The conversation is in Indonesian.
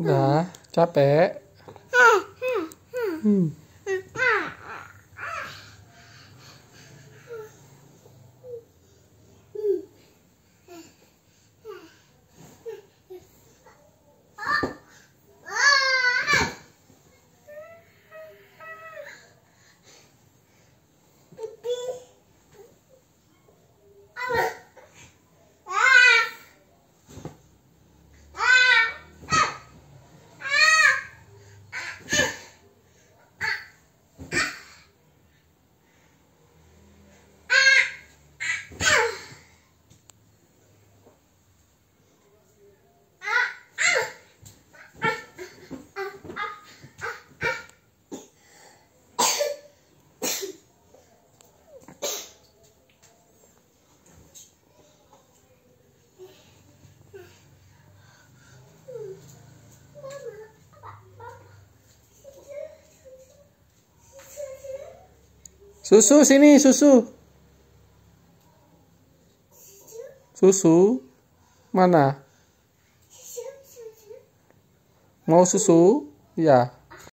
nah capek. Hmm. hmm, hmm, hmm. Susu sini, susu. Susu. Mana? Mau susu? Ya.